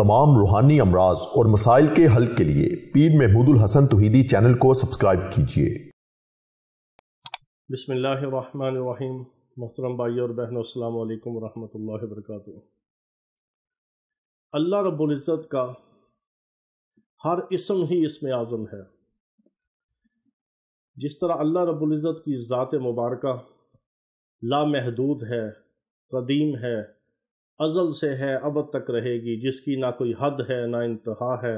तमाम रूहानी अमराज और मसाइल के हल के लिए पीर महमूद हसन तोहीदी चैनल को सब्सक्राइब कीजिए बिसमीम मोहतरम भाई और बहनों अल्लाम वरहमल वर्क अल्लाह रब्ज़त का हर इसम ही इसमें आज़म है जिस तरह अल्लाह रब्ज़त की ज़ात मुबारक लामहदूद है कदीम है अजल से है अब तक रहेगी जिसकी ना कोई हद है ना इंतहा है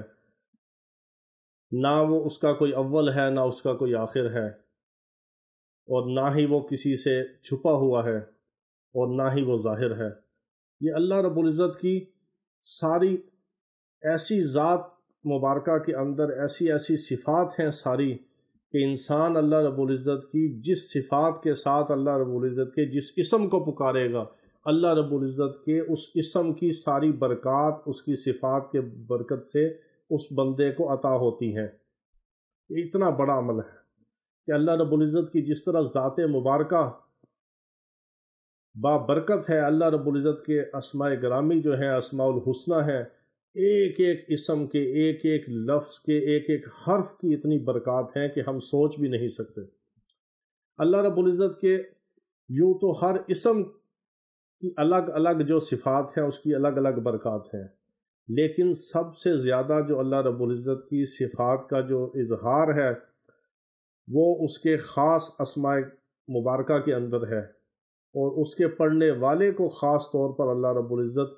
ना वो उसका कोई अव्वल है ना उसका कोई आखिर है और ना ही वो किसी से छुपा हुआ है और ना ही वो ज़ाहिर है ये अल्लाह रबुल्ज़त की सारी ऐसी ज़ात मुबारक के अंदर ऐसी ऐसी सिफ़ात हैं सारी कि इंसान अल्लाह रबुल्ज़त की जिस सिफ़ात के साथ अल्लाह रबुल्ज़त के जिस इसम को पुकारेगा अल्लाह रब्ज़त के उस इसम की सारी बरक़ात उसकी सिफात के बरकत से उस बंदे को अता होती हैं ये इतना बड़ा अमल है कि अल्लाह रब्ज़त की जिस तरह ज़ात मुबारक बाबरकत है अल्लाह रब्ज़त के असमाय ग्रामी जो हैं असमाउलहसना हैं एक एक इसम के एक एक लफ्ज़ के एक एक हर्फ की इतनी बरक़ात हैं कि हम सोच भी नहीं सकते अल्लाह रब्ज़त के यूँ तो हर इसम कि अलग अलग जो सिफात हैं उसकी अलग अलग बरक़ात हैं लेकिन सबसे ज़्यादा जो अल्लाह रब्ज़त की सिफात का जो इजहार है वो उसके ख़ास असमा मुबारक के अंदर है और उसके पढ़ने वाले को ख़ास तौर पर अल्लाह रब्ज़त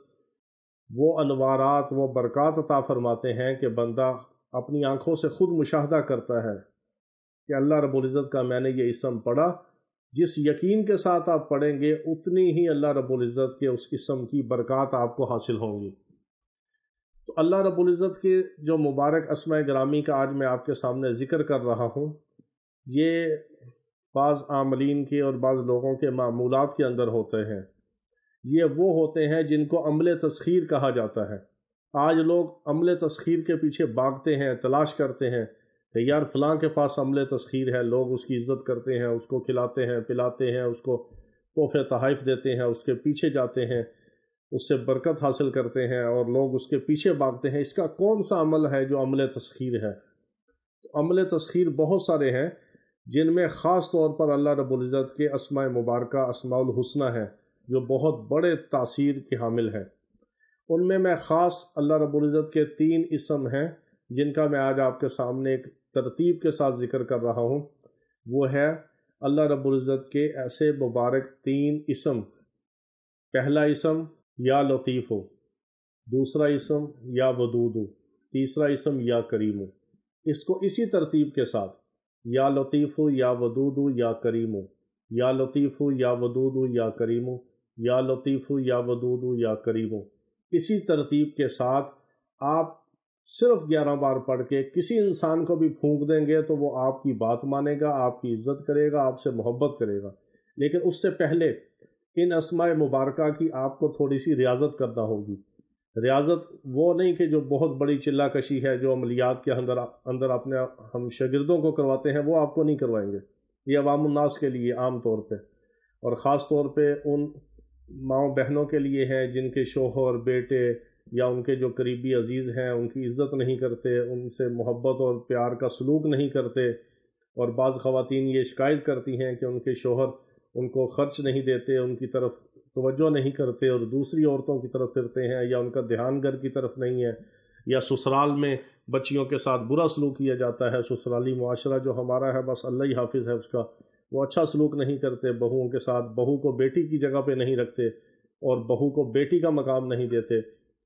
वो अनवारात वो बरक़ात अता फ़रमाते हैं कि बंदा अपनी आँखों से ख़ुद मुशाह करता है कि अल्लाह रब्ज़त का मैंने ये इसम पढ़ा जिस यकीन के साथ आप पढ़ेंगे उतनी ही अल्लाह रब्बुल इज़्ज़त के उस किस्म की बरक़ात आपको हासिल होंगी तो अल्लाह रब्बुल इज़्ज़त के जो मुबारक असमा ग्रामी का आज मैं आपके सामने ज़िक्र कर रहा हूँ ये बाज़ आमलिन के और बाज़ लोगों के मामूलत के अंदर होते हैं ये वो होते हैं जिनको अमल तस्खीर कहा जाता है आज लोग अमल तस्खीर के पीछे भागते हैं तलाश करते हैं कि यार फलां के पास अमल तस्खीर है लोग उसकी इज्जत करते हैं उसको खिलाते हैं पिलाते हैं उसको तोहफे तहफ़ देते हैं उसके पीछे जाते हैं उससे बरकत हासिल करते हैं और लोग उसके पीछे भागते हैं इसका कौन सा अमल है जो अमल तस्खीर है तो अमल तस्खीर बहुत सारे हैं जिनमें ख़ास तौर पर अल्लाह रबुल्ज़त के असमा मुबारक असमाउल हसना हैं जो बहुत बड़े तासीर के हामिल हैं उनमें मैं ख़ास अल्लाह रबुल्ज़त के तीन इसम हैं जिनका मैं आज आपके सामने एक तरतीब के साथ ज़िक्र कर रहा हूँ वो है अल्लाह रब्ज़त के ऐसे मुबारक तीन इसम पहला इसम या लतीफ़ हो दूसरा इसम या वदूद हो तीसरा इसम या करीम हो इसको इसी तरतीब के साथ या लतीफ़ हो या वदूद हो या करीम हो या लतीफ़ हो या वदूद हो या करीम हो या लतीफ़ हो या वदूद हो या करीम हो इसी तरतीब के साथ आप सिर्फ ग्यारह बार पढ़ के किसी इंसान को भी फूंक देंगे तो वो आपकी बात मानेगा आपकी इज्जत करेगा आपसे मोहब्बत करेगा लेकिन उससे पहले इन असमाय मुबारक की आपको थोड़ी सी रियाजत करना होगी रियाजत वो नहीं कि जो बहुत बड़ी चिल्ला कशी है जो अमलियात के अंदर अंदर अपने हम शागिर्दों को करवाते हैं वो आपको नहीं करवाएंगे ये अवामनास के लिए आम तौर पर और ख़ास तौर पर उन माओ बहनों के लिए हैं जिनके शोहर बेटे या उनके जो करीबी अजीज़ हैं उनकी इज़्ज़त नहीं करते उनसे मोहब्बत और प्यार का सलूक नहीं करते और बाज़ ख़वातीन ये शिकायत करती हैं कि उनके शोहर उनको ख़र्च नहीं देते उनकी तरफ तोज्जो नहीं करते और दूसरी औरतों की तरफ फिरते हैं या उनका ध्यान घर की तरफ नहीं है या ससुराल में बच्चियों के साथ बुरा सलूक किया जाता है ससुराली माशरा जो हमारा है बस अल्लाह ही हाफिज़ है उसका वो अच्छा सलूक नहीं करते बहुओं के साथ बहू को बेटी की जगह पे नहीं रखते और बहू को बेटी का मकाम नहीं देते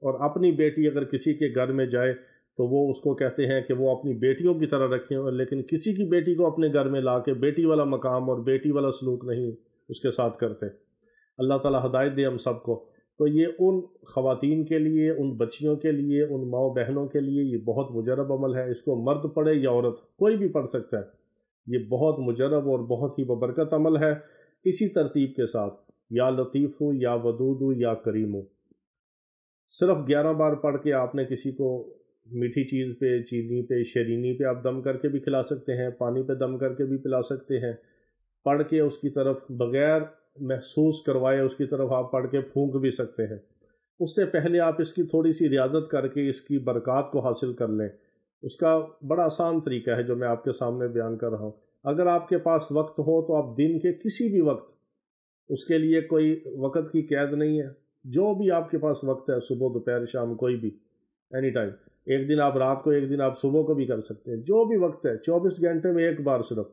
और अपनी बेटी अगर किसी के घर में जाए तो वो उसको कहते हैं कि वो अपनी बेटियों की तरह रखें और लेकिन किसी की बेटी को अपने घर में ला के बेटी वाला मकाम और बेटी वाला सलूक नहीं उसके साथ करते अल्लाह ताला हदायत दे हम सबको तो ये उन ख़वातीन के लिए उन बच्चियों के लिए उन माओ बहनों के लिए ये बहुत मुजरब अमल है इसको मर्द पढ़े या औरत कोई भी पढ़ सकता है ये बहुत मुजरब और बहुत ही बबरकत अमल है इसी तरतीब के साथ या लतीफ़ या वदूद या करीम सिर्फ ग्यारह बार पढ़ के आपने किसी को मीठी चीज़ पे चीनी पे शरीनी पे आप दम करके भी खिला सकते हैं पानी पे दम करके भी पिला सकते हैं पढ़ के उसकी तरफ बगैर महसूस करवाए उसकी तरफ आप पढ़ के फूंक भी सकते हैं उससे पहले आप इसकी थोड़ी सी रियाजत करके इसकी बरक़ात को हासिल कर लें उसका बड़ा आसान तरीका है जो मैं आपके सामने बयान कर रहा हूँ अगर आपके पास वक्त हो तो आप दिन के किसी भी वक्त उसके लिए कोई वक़्त की कैद नहीं है जो भी आपके पास वक्त है सुबह दोपहर शाम कोई भी एनी टाइम एक दिन आप रात को एक दिन आप सुबह को भी कर सकते हैं जो भी वक्त है चौबीस घंटे में एक बार सिर्फ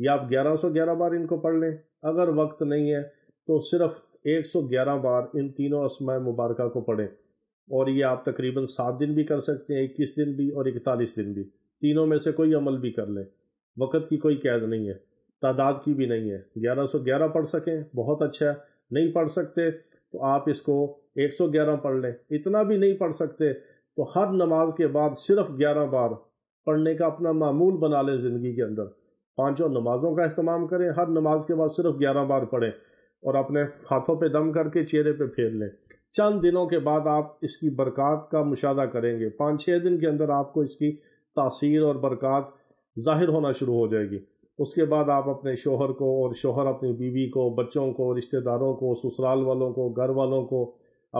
या आप ग्यारह सौ ग्यारह बार इनको पढ़ लें अगर वक्त नहीं है तो सिर्फ एक सौ ग्यारह बार इन तीनों असमय मुबारक को पढ़ें और ये आप तकरीबन सात दिन भी कर सकते हैं इक्कीस दिन भी और इकतालीस दिन भी तीनों में से कोई अमल भी कर लें वक़्त की कोई कैद नहीं है तादाद की भी नहीं है ग्यारह सौ ग्यारह पढ़ सकें बहुत अच्छा है नहीं पढ़ सकते तो आप इसको 111 पढ़ लें इतना भी नहीं पढ़ सकते तो हर नमाज के बाद सिर्फ 11 बार पढ़ने का अपना मामूल बना लें ज़िंदगी के अंदर पांचों नमाजों का अहतमाम करें हर नमाज के बाद सिर्फ 11 बार पढ़ें और अपने हाथों पे दम करके चेहरे पे फेर लें चंद दिनों के बाद आप इसकी बरक़ात का मुशाह करेंगे पाँच छः दिन के अंदर आपको इसकी तासीर और बरक़ात ज़ाहिर होना शुरू हो जाएगी उसके बाद आप अपने शोहर को और शोहर अपनी बीवी को बच्चों को रिश्तेदारों को ससुराल वालों को घर वालों को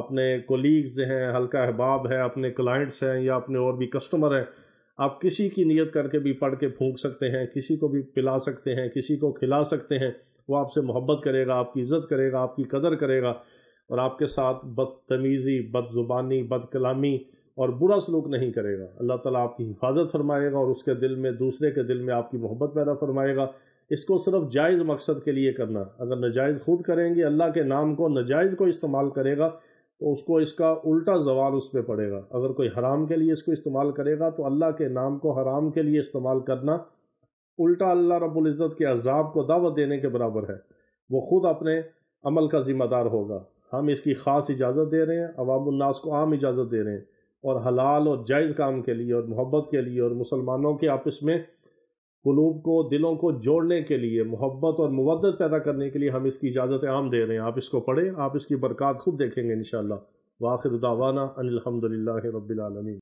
अपने कोलीग्स हैं हल्का अहबाब है अपने क्लाइंट्स हैं या अपने और भी कस्टमर हैं आप किसी की नीयत करके भी पढ़ के फूंक सकते हैं किसी को भी पिला सकते हैं किसी को खिला सकते हैं वो आपसे मोहब्बत करेगा आपकी इज़्ज़त करेगा आपकी कदर करेगा और आपके साथ बदतमीज़ी बदज़ुबानी बदकलामी और बुरा सलूक नहीं करेगा अल्लाह ताला आपकी हिफाजत फरमाएगा और उसके दिल में दूसरे के दिल में आपकी मोहब्बत पैदा फरमाएगा इसको सिर्फ जायज़ मकसद के लिए करना अगर नजायज़ खुद करेंगे अल्लाह के नाम को नजायज़ को इस्तेमाल करेगा तो उसको इसका उल्टा जवाल उस पर पड़ेगा अगर कोई हराम के लिए इसको इस्तेमाल करेगा तो अल्लाह के नाम को हराम के लिए इस्तेमाल करना उल्टा अल्लाह रब्बुल इज़्ज़त के अजाब को दावत देने के बराबर है वो ख़ुद अपने अमल का ज़िम्मेदार होगा हम इसकी ख़ास इजाज़त दे रहे हैं अवामुलनास को आम इजाज़त दे रहे हैं और हलाल और जायज़ काम के लिए और मोहब्बत के लिए और मुसलमानों के आपस में कलूब को दिलों को जोड़ने के लिए मोहब्बत और मवदत पैदा करने के लिए हम इसकी इजाज़त आम दे रहे हैं आप इसको पढ़ें आप इसकी बरक़ात खुद देखेंगे इन शाला वाखिर दावाना अनिलहमदिल्ला रबालमीन